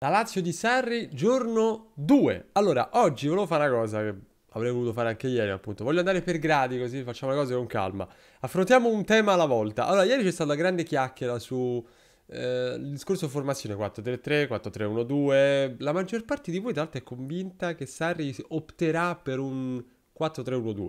La Lazio di Sarri, giorno 2. Allora, oggi volevo fare una cosa che avrei voluto fare anche ieri, appunto. Voglio andare per gradi, così facciamo le cose con calma. Affrontiamo un tema alla volta. Allora, ieri c'è stata una grande chiacchiera su... Eh, il discorso formazione 4-3-3, 4-3-1-2. La maggior parte di voi, tra l'altro, è convinta che Sarri opterà per un 4-3-1-2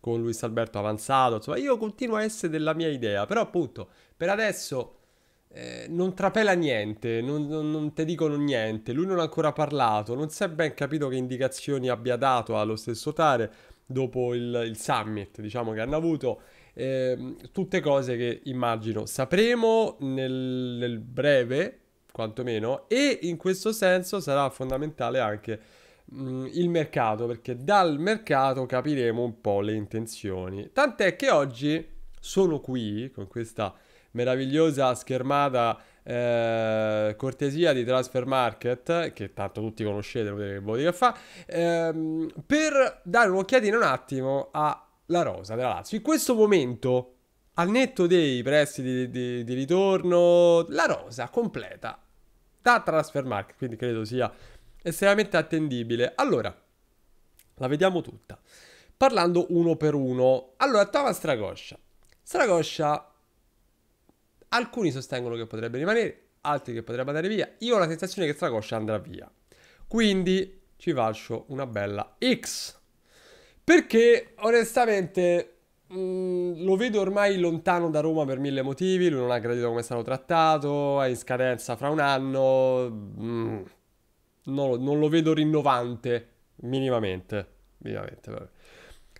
con Luis Alberto avanzato. Insomma, io continuo a essere della mia idea, però appunto, per adesso eh, non trapela niente, non, non, non ti dicono niente, lui non ha ancora parlato, non si è ben capito che indicazioni abbia dato allo stesso Tare dopo il, il summit, diciamo, che hanno avuto. Eh, tutte cose che immagino sapremo nel, nel breve, quantomeno, e in questo senso sarà fondamentale anche mh, mm, il mercato, perché dal mercato capiremo un po' le intenzioni. Tant'è che oggi sono qui con questa meravigliosa schermata eh, cortesia di Transfer Market, che tanto tutti conoscete, potete che che fa, ehm, per dare un'occhiatina un attimo alla rosa della Lazio. In questo momento, al netto dei prestiti di, di, di ritorno, la rosa completa da Transfer Market, quindi credo sia estremamente attendibile. Allora, la vediamo tutta. Parlando uno per uno. Allora, Thomas Stragoscia. Stragoscia Alcuni sostengono che potrebbe rimanere, altri che potrebbe andare via. Io ho la sensazione che Stracoscia andrà via. Quindi ci faccio una bella X. Perché onestamente mh, mm, lo vedo ormai lontano da Roma per mille motivi. Lui non ha gradito come è stato trattato, è in scadenza fra un anno. Mh, mm, no, non lo vedo rinnovante minimamente. minimamente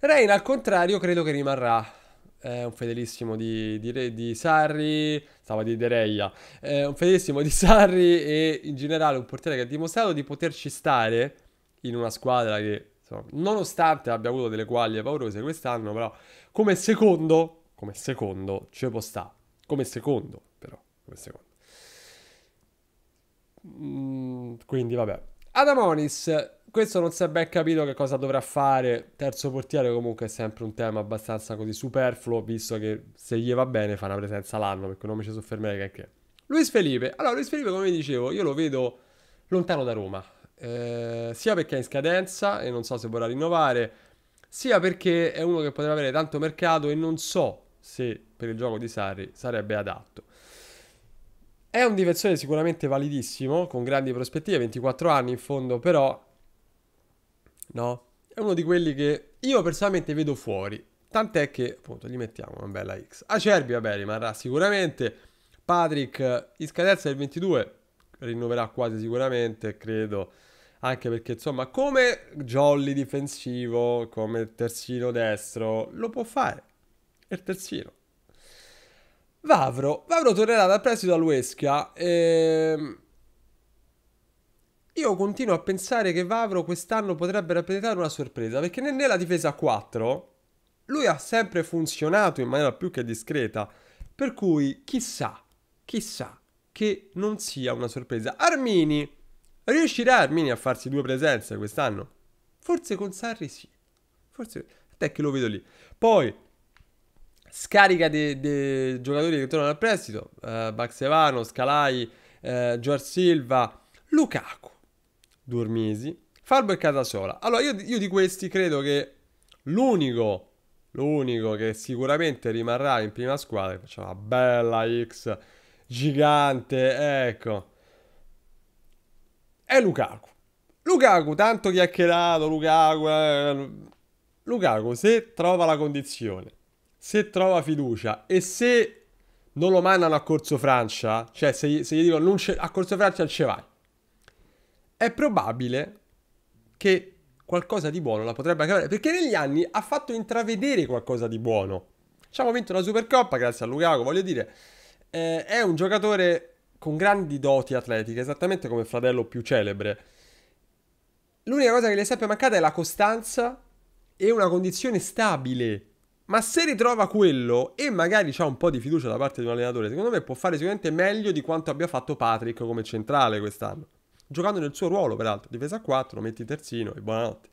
Reina al contrario credo che rimarrà è un fedelissimo di, di, di Sarri, stava di Dereia, è un fedelissimo di Sarri e in generale un portiere che ha dimostrato di poterci stare in una squadra che, insomma, nonostante abbia avuto delle quaglie paurose quest'anno, però come secondo, come secondo, ci può stare. Come secondo, però, come secondo. Mm, quindi vabbè. Adamonis questo non si è ben capito che cosa dovrà fare. Terzo portiere comunque è sempre un tema abbastanza così superfluo, visto che se gli va bene fa una presenza l'anno, per cui non mi ci soffermerei neanche. Luis Felipe. Allora, Luis Felipe, come dicevo, io lo vedo lontano da Roma. Eh, sia perché è in scadenza e non so se vorrà rinnovare, sia perché è uno che poteva avere tanto mercato e non so se per il gioco di Sarri sarebbe adatto. È un difensore sicuramente validissimo, con grandi prospettive, 24 anni in fondo, però no? È uno di quelli che io personalmente vedo fuori. Tant'è che, appunto, gli mettiamo una bella X. Acerbi, vabbè, rimarrà sicuramente. Patrick, in scadenza del 22, rinnoverà quasi sicuramente, credo. Anche perché, insomma, come jolly difensivo, come terzino destro, lo può fare. È il terzino. Vavro. Vavro tornerà dal prestito all'Uesca. Ehm io continuo a pensare che Vavro quest'anno potrebbe rappresentare una sorpresa, perché nella difesa 4 lui ha sempre funzionato in maniera più che discreta, per cui chissà, chissà che non sia una sorpresa. Armini, riuscirà Armini a farsi due presenze quest'anno? Forse con Sarri sì, forse, te che lo vedo lì. Poi, scarica dei giocatori che tornano al prestito, eh, Baxevano, Scalai, eh, Gior Silva, Lukaku. Durmisi, Falbo e Casasola. Allora, io, io di questi credo che l'unico, l'unico che sicuramente rimarrà in prima squadra, facciamo una bella X gigante, ecco, è Lukaku. Lukaku, tanto chiacchierato, Lukaku... Eh, Lukaku, se trova la condizione, se trova fiducia e se non lo mandano a Corso Francia, cioè se, se gli dicono a Corso Francia non ce vai, è probabile che qualcosa di buono la potrebbe anche avere, perché negli anni ha fatto intravedere qualcosa di buono. Ci ha vinto una Supercoppa grazie a Lukaku, voglio dire, eh, è un giocatore con grandi doti atletiche, esattamente come il fratello più celebre. L'unica cosa che gli è sempre mancata è la costanza e una condizione stabile. Ma se ritrova quello e magari ha un po' di fiducia da parte di un allenatore, secondo me può fare sicuramente meglio di quanto abbia fatto Patrick come centrale quest'anno giocando nel suo ruolo peraltro, difesa 4, lo metti terzino e buonanotte.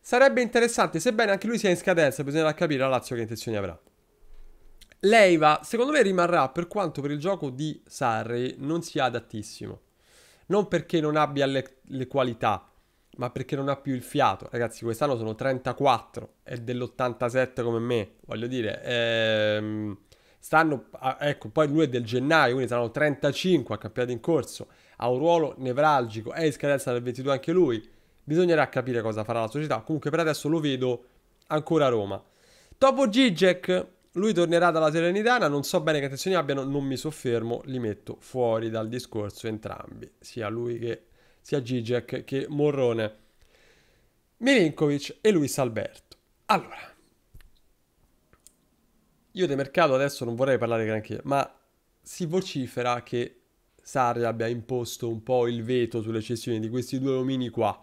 Sarebbe interessante, sebbene anche lui sia in scadenza, bisognerà capire la Lazio che intenzioni avrà. Leiva, secondo me rimarrà, per quanto per il gioco di Sarri non sia adattissimo. Non perché non abbia le, le qualità, ma perché non ha più il fiato. Ragazzi, quest'anno sono 34, è dell'87 come me, voglio dire. Ehm, stanno, ah, ecco, poi lui è del gennaio, quindi saranno 35 a campionato in corso ha un ruolo nevralgico, è in scadenza del 22 anche lui, bisognerà capire cosa farà la società, comunque per adesso lo vedo ancora a Roma. Topo Gigek, lui tornerà dalla Serenitana, non so bene che attenzioni abbiano, non mi soffermo, li metto fuori dal discorso entrambi, sia lui che sia Gigek che Morrone. Milinkovic e Luis Alberto. Allora, io di mercato adesso non vorrei parlare granché, ma si vocifera che Sarri abbia imposto un po' il veto sulle cessioni di questi due omini qua.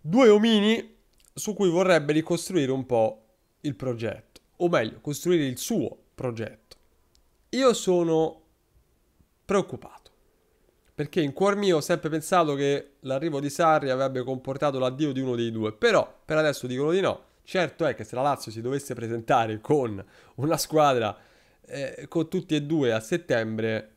Due omini su cui vorrebbe ricostruire un po' il progetto, o meglio, costruire il suo progetto. Io sono preoccupato, perché in cuor mio ho sempre pensato che l'arrivo di Sarri avrebbe comportato l'addio di uno dei due, però per adesso dicono di no. Certo è che se la Lazio si dovesse presentare con una squadra eh, con tutti e due a settembre,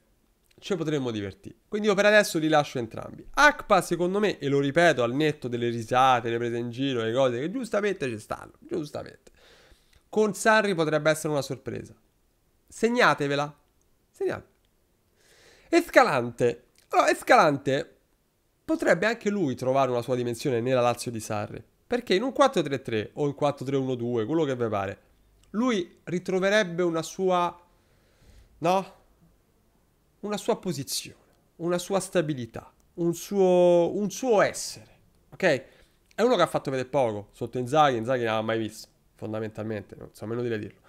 ci potremmo divertire. Quindi io per adesso li lascio entrambi. Akpa, secondo me, e lo ripeto, al netto delle risate, le prese in giro, le cose che giustamente ci stanno, giustamente. Con Sarri potrebbe essere una sorpresa. Segnatevela. Segnate. Escalante. Allora, Escalante potrebbe anche lui trovare una sua dimensione nella Lazio di Sarri. Perché in un 4-3-3 o in 4-3-1-2, quello che vi pare, lui ritroverebbe una sua... No? una sua posizione, una sua stabilità, un suo, un suo essere, ok? È uno che ha fatto vedere poco sotto Inzaghi, Inzaghi non l'ha mai visto, fondamentalmente, non so meno dire dirlo.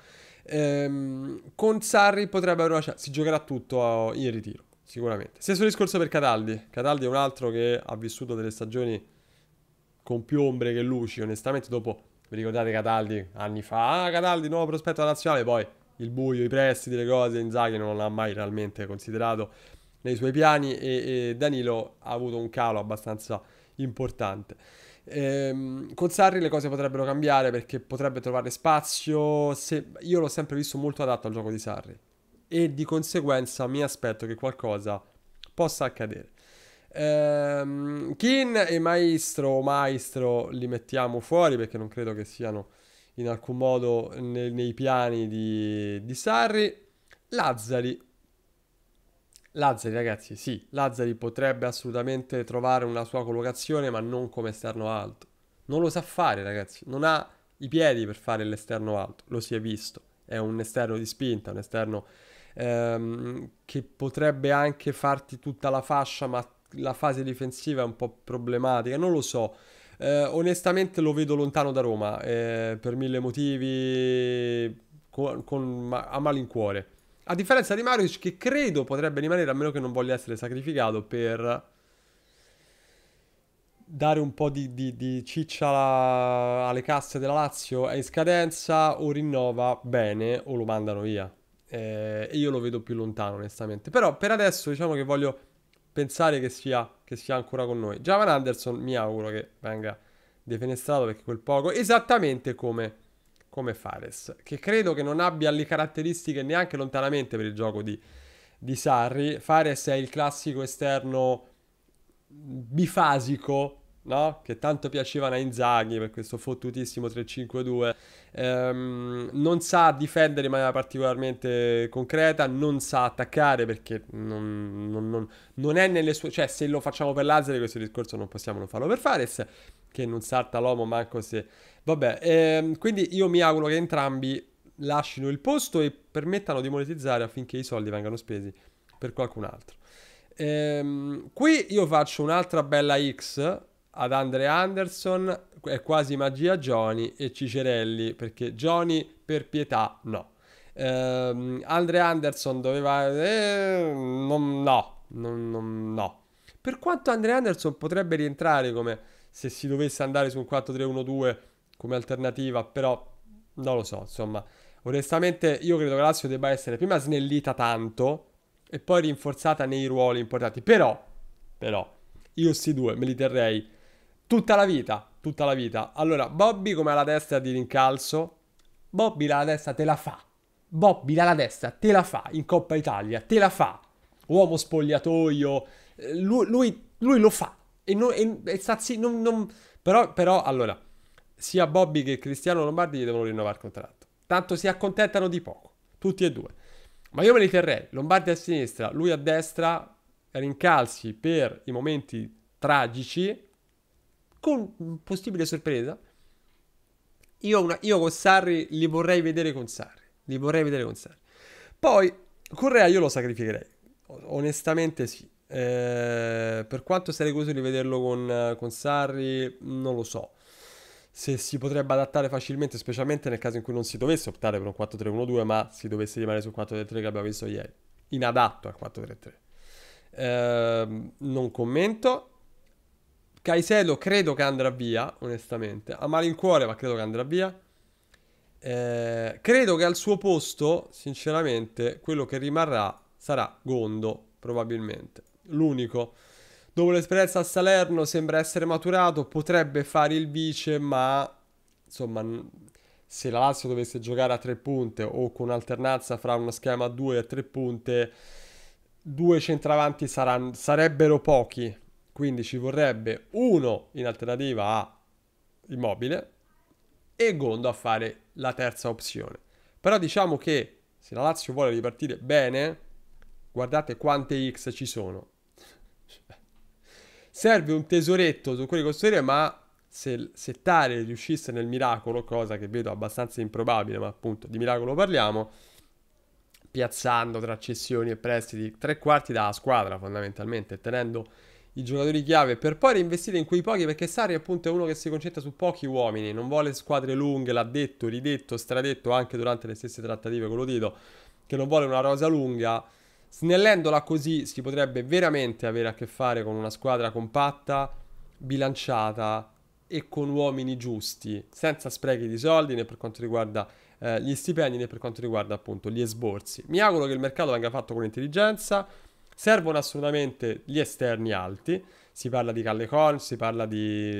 Ehm, con Sarri potrebbe avere una chance, si giocherà tutto in ritiro, sicuramente. Stesso discorso per Cataldi, Cataldi è un altro che ha vissuto delle stagioni con più ombre che luci, onestamente dopo, vi ricordate Cataldi anni fa, ah Cataldi nuovo prospetto nazionale, poi il buio, i prestiti, le cose, Inzaghi non l'ha mai realmente considerato nei suoi piani e, e Danilo ha avuto un calo abbastanza importante. Ehm, con Sarri le cose potrebbero cambiare perché potrebbe trovare spazio, se, io l'ho sempre visto molto adatto al gioco di Sarri e di conseguenza mi aspetto che qualcosa possa accadere. Ehm, Kin e Maestro, Maestro li mettiamo fuori perché non credo che siano in alcun modo nei, nei piani di, di Sarri. Lazzari. Lazzari, ragazzi, sì, Lazzari potrebbe assolutamente trovare una sua collocazione, ma non come esterno alto. Non lo sa fare, ragazzi. Non ha i piedi per fare l'esterno alto, lo si è visto. È un esterno di spinta, un esterno ehm, che potrebbe anche farti tutta la fascia, ma la fase difensiva è un po' problematica. Non lo so. Eh, onestamente lo vedo lontano da Roma, eh, per mille motivi, con, con, a malincuore. A differenza di Maric che credo potrebbe rimanere a meno che non voglia essere sacrificato per dare un po' di, di, di ciccia alla, alle casse della Lazio è in scadenza o rinnova bene o lo mandano via. Eh, io lo vedo più lontano onestamente. Però per adesso diciamo che voglio pensare che sia, che sia ancora con noi. Javan Anderson mi auguro che venga defenestrato perché quel poco, esattamente come, come Fares, che credo che non abbia le caratteristiche neanche lontanamente per il gioco di, di Sarri. Fares è il classico esterno bifasico no? Che tanto piacevano a Inzaghi per questo fottutissimo 3-5-2. Ehm, non sa difendere in maniera particolarmente concreta, non sa attaccare perché non, non, non, non è nelle sue... Cioè, se lo facciamo per Lazzari questo discorso non possiamo non farlo per Fares, che non salta l'uomo manco se... Vabbè, ehm, quindi io mi auguro che entrambi lasciano il posto e permettano di monetizzare affinché i soldi vengano spesi per qualcun altro. Ehm, qui io faccio un'altra bella X ad Andre Anderson, è quasi magia Johnny e Cicerelli, perché Johnny per pietà no. Uh, Andre Anderson doveva... Eh, non, no, non, non, no. Per quanto Andre Anderson potrebbe rientrare come se si dovesse andare su un 4-3-1-2 come alternativa, però non lo so, insomma. Onestamente io credo che la debba essere prima snellita tanto e poi rinforzata nei ruoli importanti. Però, però, io questi due me li terrei Tutta la vita, tutta la vita. Allora, Bobby come ha la destra di rincalzo? Bobby la destra te la fa. Bobby la destra te la fa in Coppa Italia, te la fa. Uomo spogliatoio, eh, lui, lui, lui lo fa. E, non, e, e sta, non, non... Però, però, allora, sia Bobby che Cristiano Lombardi gli devono rinnovare il contratto. Tanto si accontentano di poco, tutti e due. Ma io me li terrei, Lombardi a sinistra, lui a destra, rincalzi per i momenti tragici con possibile sorpresa, io, una, io con Sarri li vorrei vedere con Sarri. Li vorrei vedere con Sarri. Poi, Correa io lo sacrificherei. Onestamente sì. Eh, per quanto sarei curioso di vederlo con, con, Sarri, non lo so. Se si potrebbe adattare facilmente, specialmente nel caso in cui non si dovesse optare per un 4-3-1-2, ma si dovesse rimanere sul 4-3-3 che abbiamo visto ieri. Inadatto al 4-3-3. Eh, non commento. Caicedo credo che andrà via, onestamente. A malincuore, ma credo che andrà via. Eh, credo che al suo posto, sinceramente, quello che rimarrà sarà Gondo, probabilmente. L'unico. Dopo l'esperienza a Salerno sembra essere maturato, potrebbe fare il vice, ma insomma, se la Lazio dovesse giocare a tre punte o con alternanza fra uno schema a due e tre punte, due centravanti saranno, sarebbero pochi, quindi ci vorrebbe uno in alternativa a immobile e Gondo a fare la terza opzione. Però diciamo che se la Lazio vuole ripartire bene, guardate quante X ci sono. Serve un tesoretto su quelli costruire, ma se, se Tare riuscisse nel miracolo, cosa che vedo abbastanza improbabile, ma appunto di miracolo parliamo, piazzando tra cessioni e prestiti tre quarti dalla squadra fondamentalmente, tenendo i giocatori chiave per poi reinvestire in quei pochi perché Sari appunto è uno che si concentra su pochi uomini, non vuole squadre lunghe, l'ha detto, ridetto, stradetto anche durante le stesse trattative con Lodito, che non vuole una rosa lunga. Snellendola così si potrebbe veramente avere a che fare con una squadra compatta, bilanciata e con uomini giusti, senza sprechi di soldi né per quanto riguarda eh, gli stipendi né per quanto riguarda appunto gli esborsi. Mi auguro che il mercato venga fatto con intelligenza Servono assolutamente gli esterni alti. Si parla di Callecorn, si parla di...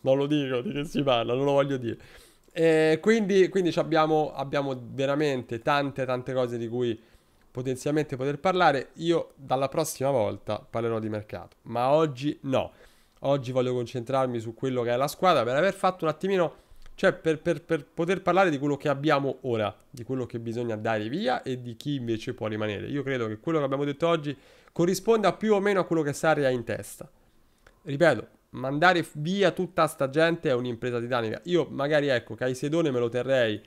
Non lo dico di che si parla, non lo voglio dire. E quindi, quindi abbiamo, abbiamo veramente tante tante cose di cui potenzialmente poter parlare. Io dalla prossima volta parlerò di mercato, ma oggi no. Oggi voglio concentrarmi su quello che è la squadra per aver fatto un attimino cioè, per, per, per, poter parlare di quello che abbiamo ora, di quello che bisogna dare via e di chi invece può rimanere. Io credo che quello che abbiamo detto oggi corrisponda più o meno a quello che Sarri ha in testa. Ripeto, mandare via tutta sta gente è un'impresa titanica. Io magari, ecco, Caisedone me lo terrei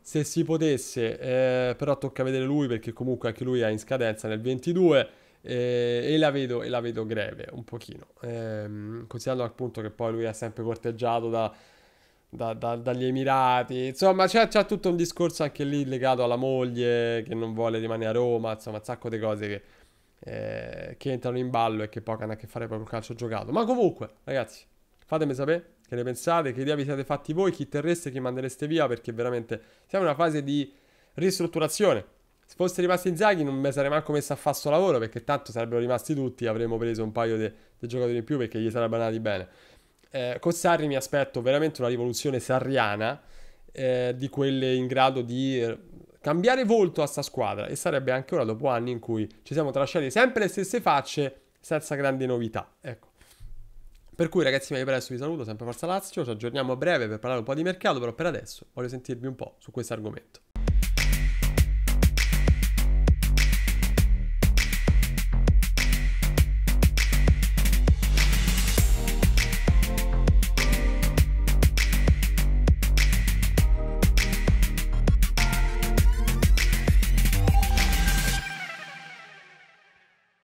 se si potesse, eh, però tocca vedere lui perché comunque anche lui è in scadenza nel 22 eh, e, la vedo, e, la vedo, greve un pochino, eh, considerando appunto che poi lui è sempre corteggiato da da, da, dagli Emirati. Insomma, c'è, tutto un discorso anche lì legato alla moglie che non vuole rimanere a Roma. Insomma, un sacco di cose che, eh, che entrano in ballo e che poi hanno a che fare proprio col calcio giocato. Ma comunque, ragazzi, fatemi sapere che ne pensate, che idea vi siete fatti voi, chi terreste, e chi mandereste via, perché veramente siamo in una fase di ristrutturazione. Se fosse rimasto Inzaghi non mi sarei manco messo a fare sto lavoro perché tanto sarebbero rimasti tutti, avremmo preso un paio di giocatori in più perché gli sarebbero andati bene. Eh, con Sarri mi aspetto veramente una rivoluzione sarriana eh, di quelle in grado di eh, cambiare volto a sta squadra e sarebbe anche ora dopo anni in cui ci siamo trascinati sempre le stesse facce senza grandi novità. Ecco. Per cui ragazzi miei, per adesso vi saluto, sempre Forza Lazio, ci aggiorniamo a breve per parlare un po' di mercato, però per adesso voglio sentirvi un po' su questo argomento.